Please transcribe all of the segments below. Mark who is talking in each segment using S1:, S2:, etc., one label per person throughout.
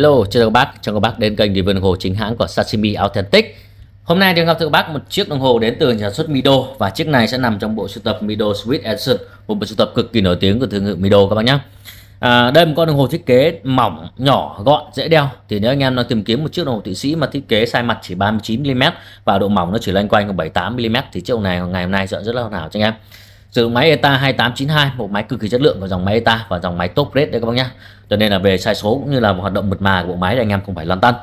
S1: Hello, chào các bác, chào các bác đến kênh review đồng hồ chính hãng của Sashimi Authentic. Hôm nay tôi gặp thưa các bác một chiếc đồng hồ đến từ nhà xuất Mido và chiếc này sẽ nằm trong bộ sưu tập Mido Swiss edition một bộ sưu tập cực kỳ nổi tiếng của thương hiệu Mido các bác nhé. À, đây là một con đồng hồ thiết kế mỏng, nhỏ, gọn, dễ đeo. Thì nếu anh em đang tìm kiếm một chiếc đồng hồ Thụy Sĩ mà thiết kế sai mặt chỉ 39 mm và độ mỏng nó chỉ loanh quanh 78 mm thì chiếc đồng này ngày hôm nay sẽ rất là hoàn hảo cho anh em sử dụng máy ETA 2892 một máy cực kỳ chất lượng của dòng máy ETA và dòng máy top grade đấy các bác nhé. cho nên là về sai số cũng như là hoạt động mật mà của bộ máy thì anh em không phải lăn tăn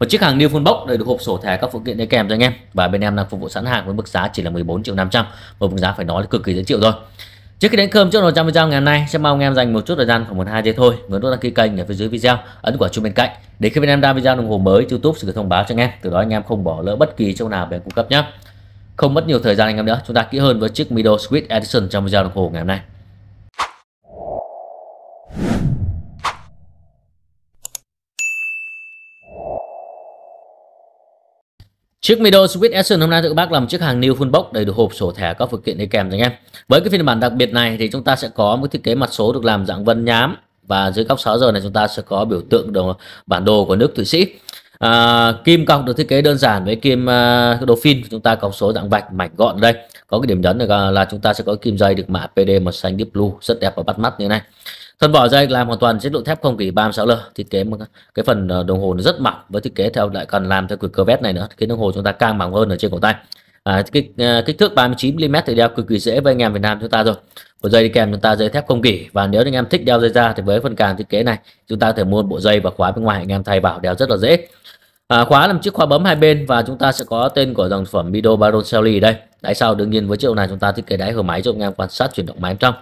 S1: một chiếc hàng new full box đầy đủ hộp sổ thẻ các phụ kiện đi kèm cho anh em và bên em đang phục vụ sẵn hàng với mức giá chỉ là 14 triệu 500 một mức giá phải nói là cực kỳ dễ chịu rồi Trước khi đánh cơm chốt video ngày hôm nay, sẽ mong anh em dành một chút thời gian khoảng một hai giây thôi, nhớ nút đăng ký kênh ở phía dưới video, ấn quả chuông bên cạnh để khi bên em ra video đồng hồ mới, YouTube sẽ thông báo cho anh em, từ đó anh em không bỏ lỡ bất kỳ chỗ nào về cung cấp nhé. Không mất nhiều thời gian anh em nữa, chúng ta kỹ hơn với chiếc Middle Switch Edition trong video đồng hồ ngày hôm nay. Chiếc Middle Switch Edition hôm nay tự bác làm chiếc hàng new full box đầy đủ hộp sổ thẻ các phụ kiện đi kèm anh em. Với cái phiên bản đặc biệt này thì chúng ta sẽ có một thiết kế mặt số được làm dạng vân nhám và dưới góc 6 giờ này chúng ta sẽ có biểu tượng đồ, bản đồ của nước Thụy Sĩ à, kim cọc được thiết kế đơn giản với kim à, đồ phin chúng ta có số dạng vạch mảnh gọn đây có cái điểm nhấn là, là chúng ta sẽ có kim dây được mạ PD màu xanh deep blue rất đẹp và bắt mắt như thế này thân vỏ dây làm hoàn toàn chất lượng thép không gỉ 36 l thiết kế một cái phần à, đồng hồ nó rất mỏng với thiết kế theo lại cần làm theo cực cơ vét này nữa khiến đồng hồ chúng ta càng mỏng hơn ở trên cổ tay à, kích, à, kích thước 39 mm thì đeo cực kỳ dễ với anh em Việt Nam chúng ta rồi và dây đi kèm chúng ta dây thép không gỉ và nếu anh em thích đeo dây da thì với phần càng thiết kế này chúng ta có thể mua bộ dây và khóa bên ngoài anh em thay vào đeo rất là dễ à, khóa một chiếc khóa bấm hai bên và chúng ta sẽ có tên của dòng phẩm Mido Baron Sally đây đáy sau đương nhiên với chiếc này chúng ta thiết kế đáy hở máy cho anh em quan sát chuyển động máy trong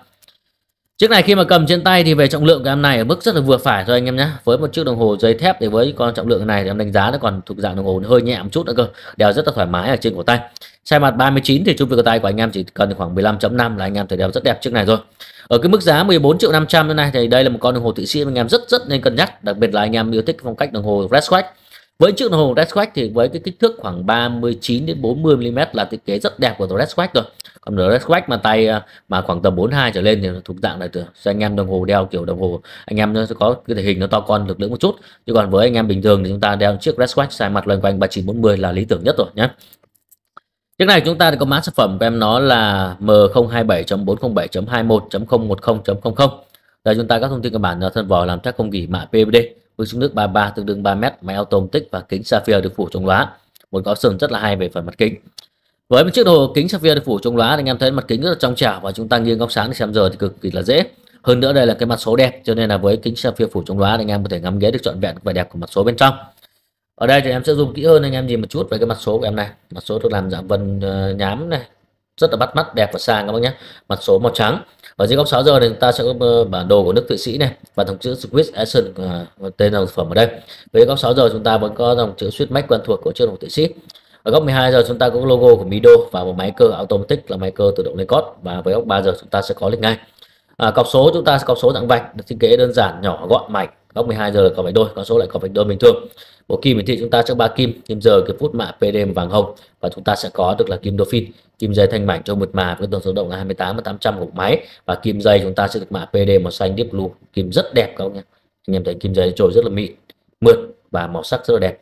S1: Chiếc này khi mà cầm trên tay thì về trọng lượng của em này ở mức rất là vừa phải thôi anh em nhé. Với một chiếc đồng hồ dây thép thì với con trọng lượng này thì em đánh giá nó còn thuộc dạng đồng hồ hơi nhẹ một chút nữa cơ. Đeo rất là thoải mái ở trên cổ tay. size mặt 39 thì trung bình cổ tay của anh em chỉ cần khoảng 15.5 là anh em thấy đeo rất đẹp chiếc này rồi. Ở cái mức giá 14 triệu 500 như này thì đây là một con đồng hồ thụy sĩ anh em rất rất nên cân nhắc, đặc biệt là anh em yêu thích phong cách đồng hồ Resquack. Với chiếc đồng hồ Resquack thì với cái kích thước khoảng 39 đến 40 mm là thiết kế rất đẹp của Resquack rồi còn nửa respect mà tay à, mà khoảng tầm 42 trở lên thì thuộc dạng đại tử cho anh em đồng hồ đeo kiểu đồng hồ anh em nó sẽ có cái thể hình nó to con lực lượng một chút chứ còn với anh em bình thường thì chúng ta đeo chiếc respect sai mặt loanh quanh 3940 là lý tưởng nhất rồi nhé Chiếc này chúng ta có mã sản phẩm của em nó là M027.407.21.010.00. Đây chúng ta các thông tin cơ bản là thân vỏ làm thép không gỉ mạ PVD với dung nước 33 tương đương 3 mét máy automatic và kính sapphire được phủ chống loá. Một có sườn rất là hay về phần mặt kính với một chiếc đồ kính sapphire được phủ trong lá anh em thấy mặt kính rất là trong trẻo và chúng ta nghiêng góc sáng để xem giờ thì cực kỳ là dễ hơn nữa đây là cái mặt số đẹp cho nên là với kính sapphire phủ trong lá anh em có thể ngắm ghế được trọn vẹn vẻ đẹp của mặt số bên trong ở đây thì em sẽ dùng kỹ hơn anh em nhìn một chút về cái mặt số của em này mặt số được làm dạng vân ờ, nhám này rất là bắt mắt đẹp và sang các bác nhé mặt số màu trắng ở dưới góc 6 giờ thì chúng ta sẽ có ờ, bản đồ của nước Thụy Sĩ này và dòng chữ Swiss Action ờ, tên dòng sản phẩm ở đây với góc 6 giờ chúng ta vẫn có dòng chữ Swiss Max quen thuộc của chiếc đồng Thụy Sĩ ở góc 12 giờ chúng ta có logo của Mido và một máy cơ automatic là máy cơ tự động lấy cót và với góc 3 giờ chúng ta sẽ có lịch ngay à, cọc số chúng ta sẽ cọc số dạng vạch được thiết kế đơn giản nhỏ gọn mảnh góc 12 giờ là cọc vạch đôi cọc số lại cọc vạch đôi bình thường bộ kim hiển thị chúng ta trước ba kim kim giờ kim phút mạ pdm vàng hồng và chúng ta sẽ có được là kim đô phin kim dây thanh mảnh cho mượt mà với tần số động là 28 và 800 của máy và kim dây chúng ta sẽ được mạ pd màu xanh deep blue kim rất đẹp các ông nhé anh em thấy kim dây trồi rất là mịn mượt và màu sắc rất là đẹp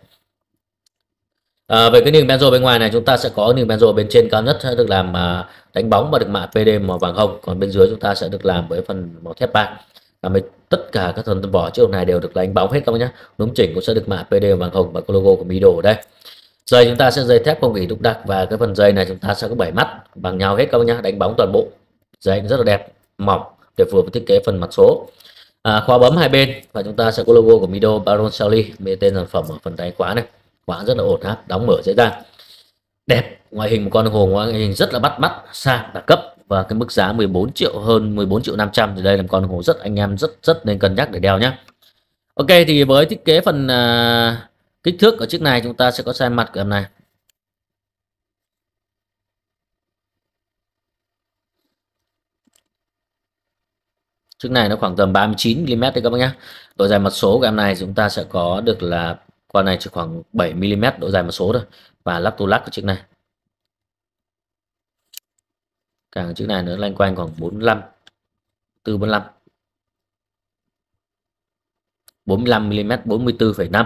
S1: À, về cái đường benzo bên ngoài này chúng ta sẽ có đường benzo bên trên cao nhất sẽ được làm à, đánh bóng và được mạ PD màu vàng hồng còn bên dưới chúng ta sẽ được làm với phần màu thép bạc là mình tất cả các phần vỏ chiếc này đều được đánh bóng hết các bác nhé đúng chỉnh cũng sẽ được mạ PD vàng hồng và có logo của Mido ở đây dây chúng ta sẽ dây thép không bị đục đặc và cái phần dây này chúng ta sẽ có bảy mắt bằng nhau hết các bác nhé đánh bóng toàn bộ dây rất là đẹp mỏng để phù hợp với thiết kế phần mặt số à, khóa bấm hai bên và chúng ta sẽ có logo của Mido Baron Sally tên sản phẩm ở phần tay khóa này quả rất là ổn áp đóng mở dễ dàng đẹp ngoại hình một con hồ ngoại hình rất là bắt mắt sang đẳng cấp và cái mức giá 14 triệu hơn 14 triệu 500 thì đây là một con hồ rất anh em rất rất nên cân nhắc để đeo nhé Ok thì với thiết kế phần uh, kích thước của chiếc này chúng ta sẽ có size mặt của em này Chiếc này nó khoảng tầm 39mm đấy các bác nhé Độ dài mặt số của em này chúng ta sẽ có được là con này chỉ khoảng 7mm độ dài một số thôi và lắp tu lắc của chiếc này càng chiếc này nữa lanh quanh khoảng 45 445 45mm 44,5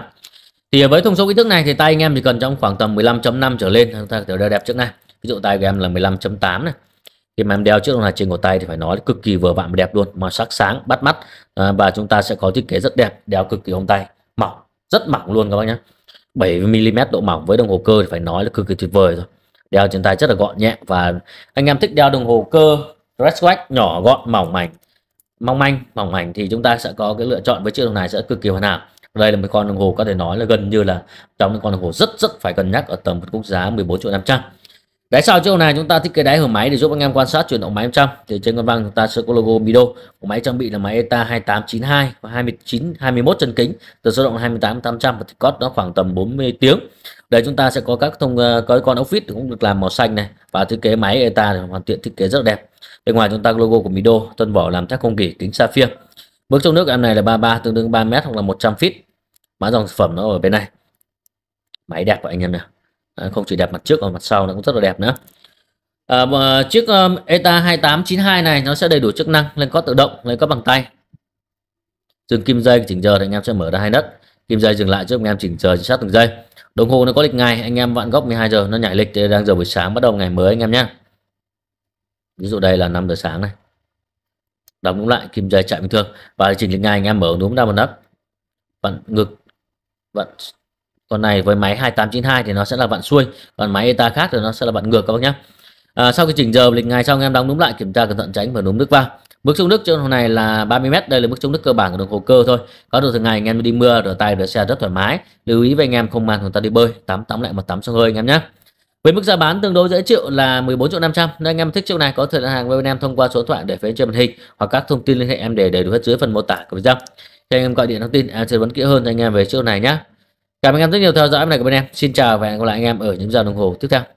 S1: thì với thông số kích thước này thì tay anh em thì cần trong khoảng tầm 15.5 trở lên chúng ta đều đẹp trước này ví dụ tay của em là 15.8 này khi mà em đeo chiếc đồng hồ trên cổ tay thì phải nói cực kỳ vừa vặn đẹp luôn màu sắc sáng bắt mắt à, và chúng ta sẽ có thiết kế rất đẹp đeo cực kỳ ôm tay mỏng rất mỏng luôn các bác nhé 7mm độ mỏng với đồng hồ cơ thì phải nói là cực kỳ tuyệt vời rồi đeo trên tay rất là gọn nhẹ và anh em thích đeo đồng hồ cơ Dresswatch nhỏ gọn mỏng mảnh mong manh mỏng mảnh thì chúng ta sẽ có cái lựa chọn với chiếc đồng này sẽ cực kỳ hoàn hảo đây là một con đồng hồ có thể nói là gần như là trong những con đồng hồ rất rất phải cân nhắc ở tầm một quốc giá 14 triệu 500 Vé sau chỗ này chúng ta thiết kế đáy hở máy để giúp anh em quan sát chuyển động máy trong. Thì trên con văng chúng ta sẽ có logo Mido của máy trang bị là máy ETA 2892 có 29 21 chân kính, từ số động 28 800 và cốt nó khoảng tầm 40 tiếng. Đây chúng ta sẽ có các thông ờ, có con ốc vít cũng được làm màu xanh này và thiết kế máy ETA hoàn thiện thiết kế rất đẹp. Bên ngoài chúng ta có logo của Mido, thân vỏ làm thép không gỉ, kính sapphire. Bước trong nước em này là 33 tương đương 3 m hoặc là 100 feet. Mã dòng sản phẩm nó ở bên này. Máy đẹp của anh em nào. Đấy, không chỉ đẹp mặt trước mà mặt sau nó cũng rất là đẹp nữa à, chiếc um, ETA 2892 này nó sẽ đầy đủ chức năng lên có tự động lên có bằng tay dừng kim dây chỉnh giờ thì anh em sẽ mở ra hai nấc kim dây dừng lại trước anh em chỉnh giờ chính xác từng giây đồng hồ nó có lịch ngày anh em vặn góc 12 giờ nó nhảy lịch thì đang giờ buổi sáng bắt đầu ngày mới anh em nhé ví dụ đây là 5 giờ sáng này đóng cũng lại kim dây chạy bình thường và chỉnh lịch ngày anh em mở đúng ra một nấc vặn ngực vặn còn này với máy 2892 thì nó sẽ là vặn xuôi còn máy ETA khác thì nó sẽ là vặn ngược các bác nhé à, sau khi chỉnh giờ lịch ngày xong em đóng đúng lại kiểm tra cẩn thận tránh và đúng nước vào mức chống nước trên hôm này là 30m đây là mức chống nước cơ bản của đường hồ cơ thôi có được thường ngày anh em đi mưa rửa tay rửa xe rất thoải mái lưu ý với anh em không mang chúng ta đi bơi tắm tắm lại một tắm xong hơi anh em nhé với mức giá bán tương đối dễ chịu là 14 triệu 500 nên anh em thích chiếc này có thể đặt hàng với bên em thông qua số điện thoại để phía trên màn hình hoặc các thông tin liên hệ em để đầy đủ hết dưới phần mô tả của video cho anh em gọi điện thông tin à, tư vấn kỹ hơn cho anh em về chiếc này nhé cảm ơn em rất nhiều theo dõi này của bên em xin chào và hẹn gặp lại anh em ở những giờ đồng hồ tiếp theo